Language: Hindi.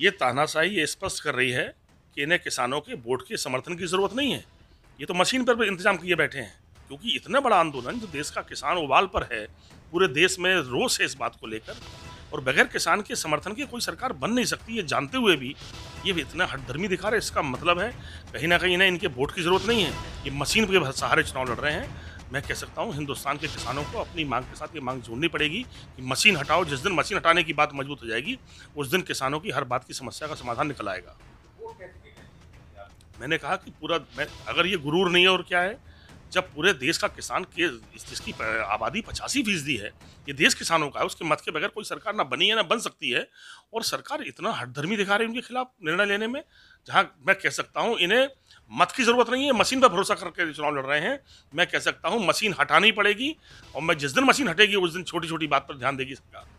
ये तानाशाही ये स्पष्ट कर रही है कि इन्हें किसानों के वोट के समर्थन की ज़रूरत नहीं है ये तो मशीन पर भी इंतजाम किए बैठे हैं क्योंकि इतना बड़ा आंदोलन जो देश का किसान उबाल पर है पूरे देश में रोष है इस बात को लेकर और बगैर किसान के समर्थन की कोई सरकार बन नहीं सकती ये जानते हुए भी ये भी इतना हटधर्मी दिखा रहे इसका मतलब है कहीं ना कहीं इन्हें इनके वोट की ज़रूरत नहीं है ये मशीन के सहारे चुनाव लड़ रहे हैं मैं कह सकता हूँ हिंदुस्तान के किसानों को अपनी मांग के साथ ये मांग जोड़नी पड़ेगी कि मशीन हटाओ जिस दिन मशीन हटाने की बात मजबूत हो जाएगी उस दिन किसानों की हर बात की समस्या का समाधान निकल आएगा मैंने कहा कि पूरा मैं अगर ये गुरूर नहीं है और क्या है जब पूरे देश का किसान के जिसकी आबादी पचासी फीसदी है ये देश किसानों का है उसके मत के बगैर कोई सरकार ना बनी है ना बन सकती है और सरकार इतना हटधर्मी दिखा रही है उनके खिलाफ निर्णय लेने में जहाँ मैं कह सकता हूँ इन्हें मत की ज़रूरत नहीं है मशीन पर भरोसा करके चुनाव लड़ रहे हैं मैं कह सकता हूँ मशीन हटानी पड़ेगी और मैं जिस दिन मशीन हटेगी उस दिन छोटी छोटी बात पर ध्यान देगी सरकार